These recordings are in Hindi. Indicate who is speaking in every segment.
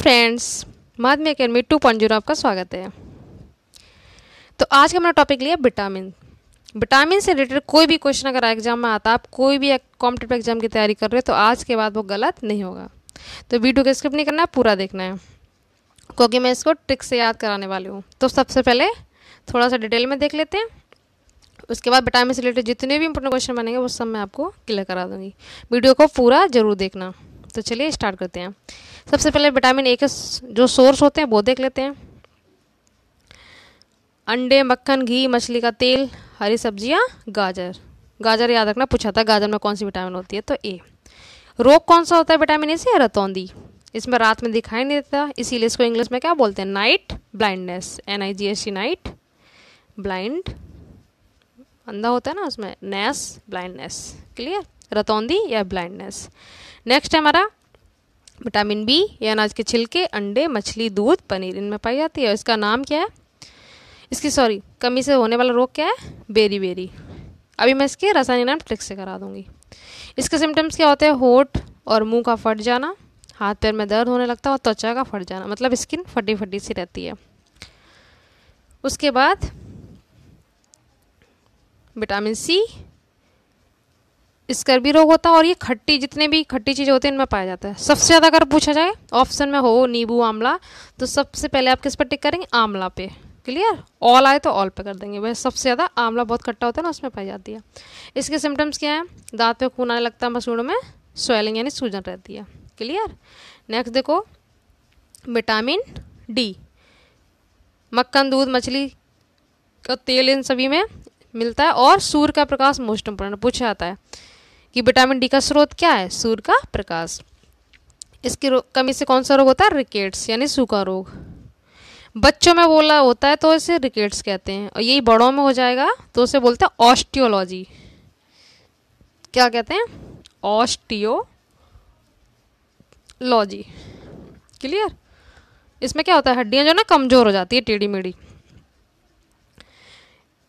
Speaker 1: फ्रेंड्स माधमी अकेडमी टू पॉइंट जीरो आपका स्वागत है तो आज का हमारा टॉपिक लिया विटामिन विटामिन से रिलेटेड कोई भी क्वेश्चन अगर एग्जाम में आता आप कोई भी कॉम्पिटेटिव एग्जाम की तैयारी कर रहे हो तो आज के बाद वो गलत नहीं होगा तो वीडियो को स्किप नहीं करना है पूरा देखना है क्योंकि मैं इसको ट्रिक से याद कराने वाली हूँ तो सबसे पहले थोड़ा सा डिटेल में देख लेते हैं उसके बाद विटामिन से रिलेटेड जितने भी इंपॉर्टेंट क्वेश्चन बनेंगे वो सब मैं आपको क्लियर करा दूँगी वीडियो को पूरा जरूर देखना तो चलिए स्टार्ट करते हैं सबसे पहले विटामिन ए के जो सोर्स होते हैं वो देख लेते हैं अंडे मक्खन घी मछली का तेल हरी सब्जियाँ गाजर गाजर याद रखना पूछा था गाजर में कौन सी विटामिन होती है तो ए रोग कौन सा होता है विटामिन ए से रतौंदी इसमें रात में दिखाई नहीं देता इसीलिए इसको इंग्लिश में क्या बोलते हैं night blindness N I G S C night blind अंधा होता है ना उसमें नेस ब्लाइंडनेस क्लियर रतौंदी या ब्लाइंडनेस नेक्स्ट है हमारा विटामिन बी या अनाज के छिलके अंडे मछली दूध पनीर इनमें पाई जाती है इसका नाम क्या है इसकी सॉरी कमी से होने वाला रोग क्या है बेरी बेरी अभी मैं इसके रासायनिक नाम ट्रिक से करा दूंगी इसके सिम्टम्स क्या होते हैं होठ और मुंह का फट जाना हाथ पैर में दर्द होने लगता है और त्वचा का फट जाना मतलब स्किन फटी फटी सी रहती है उसके बाद विटामिन सी स्कर्बी रोग होता है और ये खट्टी जितने भी खट्टी चीज़ें होती हैं इनमें पाया जाता है सबसे ज़्यादा अगर पूछा जाए ऑप्शन में हो नींबू आंवला तो सबसे पहले आप किस पर टिक करेंगे आंवला पे क्लियर ऑल आए तो ऑल पे कर देंगे वह सबसे ज़्यादा आंवला बहुत खट्टा होता है ना उसमें पाई जाती है इसके सिम्टम्स क्या हैं दांत पे खून आने लगता है मसूड़ों में स्वेलिंग यानी सूजन रहती है क्लियर नेक्स्ट देखो विटामिन डी मक्खन दूध मछली का तेल इन सभी में मिलता है और सूर्य का प्रकाश मोस्ट इम्पोर्टेंट पूछा जाता है कि विटामिन डी का स्रोत क्या है सूर्य का प्रकाश इसकी कमी से कौन सा रोग होता है रिकेट्स यानी सूखा रोग बच्चों में बोला होता है तो इसे रिकेट्स कहते हैं और यही बड़ों में हो जाएगा तो उसे बोलते हैं ऑस्टियोलॉजी क्या कहते हैं ऑस्टियोलॉजी क्लियर इसमें क्या होता है हड्डियां जो ना कमज़ोर हो जाती है टेढ़ी मेढ़ी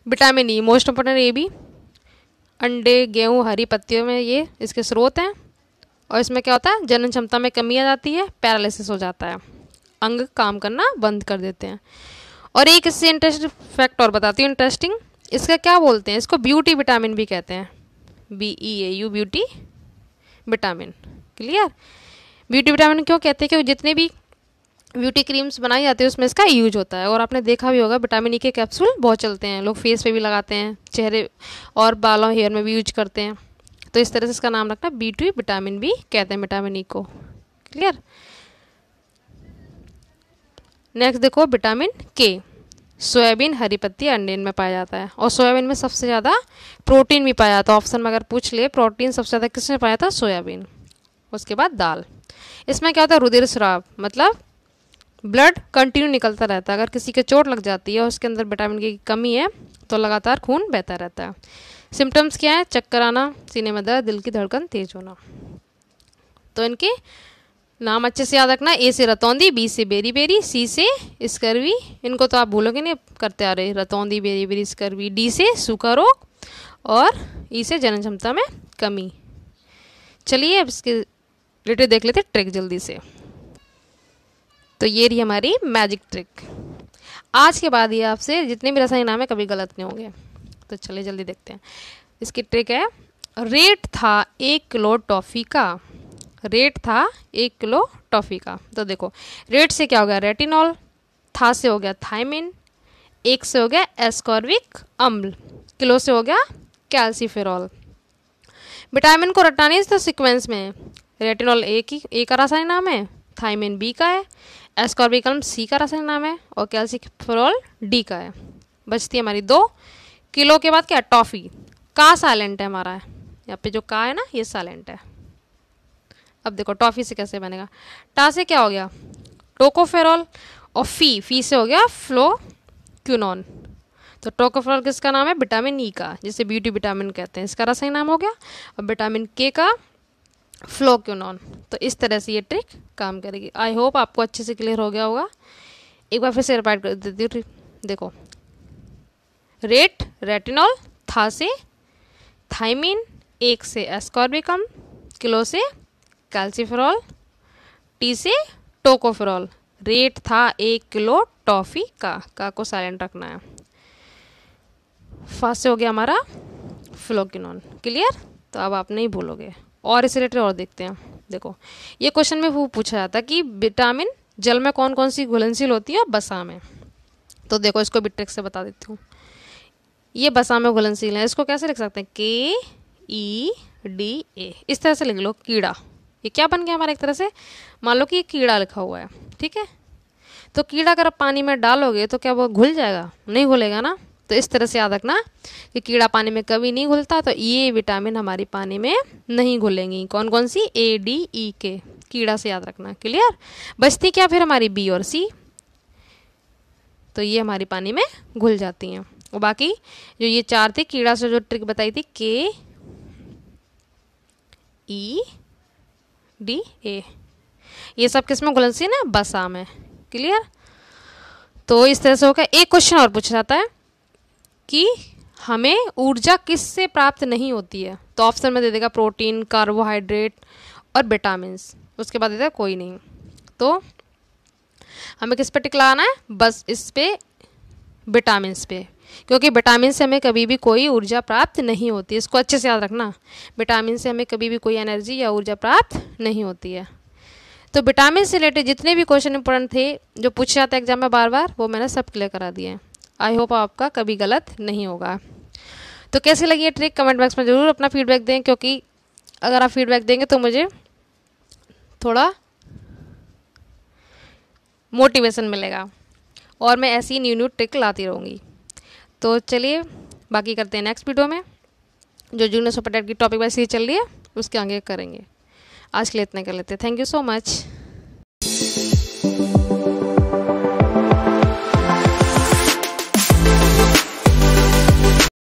Speaker 1: vitamin E most important A B अंडे गेहूँ हरी पत्तियों में ये इसके स्रोत हैं और इसमें क्या होता है जनन क्षमता में कमी आ जाती है पैरालिसिस हो जाता है अंग काम करना बंद कर देते हैं और एक इससे इंटरेस्ट फैक्ट और बताती हूँ इंटरेस्टिंग इसका क्या बोलते हैं इसको ब्यूटी विटामिन भी कहते हैं B E A U beauty vitamin clear beauty vitamin क्यों कहते हैं कि जितने भी ब्यूटी क्रीम्स बनाई जाती है उसमें इसका यूज होता है और आपने देखा भी होगा विटामिन ई e के कैप्सूल बहुत चलते हैं लोग फेस पे भी लगाते हैं चेहरे और बालों हेयर में भी यूज करते हैं तो इस तरह से इसका नाम रखना बी टू विटामिन बी कहते हैं विटामिन ई e को क्लियर नेक्स्ट देखो विटामिन के सोयाबीन हरी पत्ती अंडे में पाया जाता है और सोयाबीन में सबसे ज़्यादा प्रोटीन भी पाया जाता है ऑप्शन में अगर पूछ ले प्रोटीन सबसे ज़्यादा किसने पाया था सोयाबीन उसके बाद दाल इसमें क्या होता है रुधिर श्राव मतलब ब्लड कंटिन्यू निकलता रहता है अगर किसी के चोट लग जाती है और उसके अंदर विटामिन की कमी है तो लगातार खून बहता रहता है सिम्टम्स क्या है चक्कर आना सीने में दर्द दिल की धड़कन तेज होना तो इनके नाम अच्छे से याद रखना ए से रतौंदी बी से बेरी बेरी सी से स्कर्वी इनको तो आप भूलोगे नहीं करते आ रहे रतौंदी बेरी बेरी स्कर्वी डी से सूखा रोग और ई से जनन क्षमता में कमी चलिए अब इसके रिलेटेड देख लेते ट्रिक जल्दी से तो ये रही हमारी मैजिक ट्रिक आज के बाद ये आपसे जितने भी रसायन नाम है कभी गलत नहीं होंगे तो चले जल्दी देखते हैं इसकी ट्रिक है रेट था एक किलो टॉफ़ी का रेट था एक किलो टॉफ़ी का तो देखो रेट से क्या हो गया रेटिनॉल था से हो गया थाइमिन एक से हो गया एस्कॉर्विक अम्ल किलो से हो गया कैल्सीफेरॉल विटामिन को रटानी तो सिक्वेंस में रेटिनॉल ए की ए का रासायनिक नाम है थाइमिन बी का है एस्कॉर्बिकलम सी का रासायनिक नाम है और कैल्सिफ्लोरल डी का है बचती है हमारी दो किलो के बाद क्या टॉफी का साइलेंट है हमारा है यहाँ पे जो का है ना ये साइलेंट है अब देखो टॉफी से कैसे बनेगा टा से क्या हो गया टोकोफेरॉल और फी फी से हो गया फ्लो क्यूनॉन तो टोकोफेरॉल किसका नाम है विटामिन ई e का जिसे ब्यूटी विटामिन कहते हैं इसका रासायनिक नाम हो गया और विटामिन के का फ्लोक्यूनॉन तो इस तरह से ये ट्रिक काम करेगी आई होप आपको अच्छे से क्लियर हो गया होगा एक बार फिर से रिपाइट कर देती हूँ ट्रिक देखो रेट रेटिनॉल था से थाइमिन एक से एस्कॉर्बिकम किलो से कैल्सीफेरॉल टी से टोकोफेरॉल रेट था एक किलो टॉफ़ी का का को साइलेंट रखना है फर्स्ट से हो गया हमारा फ्लोकिनोन क्लियर तो अब आप नहीं भूलोगे और इस रिलेटेड और देखते हैं देखो ये क्वेश्चन में वो पूछा जाता कि विटामिन जल में कौन कौन सी घुलनशील होती है और बसा में तो देखो इसको बिट्रिक से बता देती हूँ ये बसा में घुलनशील है इसको कैसे लिख सकते हैं के ई डी ए इस तरह से लिख लो कीड़ा ये क्या बन गया हमारा एक तरह से मान लो कि ये कीड़ा लिखा हुआ है ठीक है तो कीड़ा अगर आप पानी में डालोगे तो क्या वो घुल जाएगा नहीं घुलेगा ना तो इस तरह से याद रखना कि कीड़ा पानी में कभी नहीं घुलता तो ये विटामिन हमारी पानी में नहीं घुलेंगी कौन कौन सी ए डी ई के कीड़ा से याद रखना क्लियर बचती क्या फिर हमारी बी और सी तो ये हमारी पानी में घुल जाती हैं और बाकी जो ये चार थे कीड़ा से जो ट्रिक बताई थी के ई डी ए ये सब किस में घुलनसी ना बसा में क्लियर तो इस तरह से होगा एक क्वेश्चन और पूछा जाता है कि हमें ऊर्जा किससे प्राप्त नहीं होती है तो ऑप्शन में दे देगा प्रोटीन कार्बोहाइड्रेट और विटामिन उसके बाद दे देगा कोई नहीं तो हमें किस पर टिकलाना है बस इस पर विटामिन पे क्योंकि विटामिन से हमें कभी भी कोई ऊर्जा प्राप्त नहीं होती इसको अच्छे से याद रखना विटामिन से हमें कभी भी कोई एनर्जी या ऊर्जा प्राप्त नहीं होती है तो विटामिन से रिलेटेड जितने भी क्वेश्चन इंपॉर्टेंट थे जो पूछे जाते एग्जाम में बार बार वो मैंने सब क्लियर करा दिए हैं आई होप आपका कभी गलत नहीं होगा तो कैसी लगी ये ट्रिक कमेंट बॉक्स में ज़रूर अपना फीडबैक दें क्योंकि अगर आप फीडबैक देंगे तो मुझे थोड़ा मोटिवेशन मिलेगा और मैं ऐसी न्यू न्यू ट्रिक लाती रहूँगी तो चलिए बाकी करते हैं नेक्स्ट वीडियो में जो जूनियर सुपर की टॉपिक वैसे ही चल रही है उसके आगे करेंगे आज के लिए इतना कर लेते हैं थैंक यू सो मच